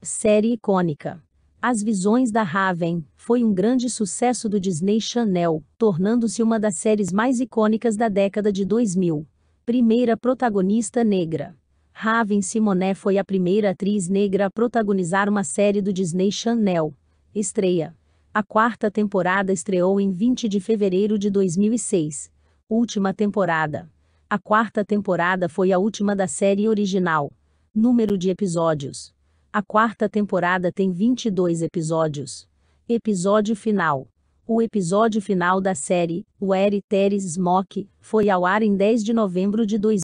Série icônica. As Visões da Raven foi um grande sucesso do Disney Channel, tornando-se uma das séries mais icônicas da década de 2000. Primeira protagonista negra. Raven Simonet foi a primeira atriz negra a protagonizar uma série do Disney Channel. Estreia. A quarta temporada estreou em 20 de fevereiro de 2006. Última temporada. A quarta temporada foi a última da série original. Número de episódios a quarta temporada tem 22 episódios. Episódio final. O episódio final da série, O Teres Smoke, foi ao ar em 10 de novembro de 2000.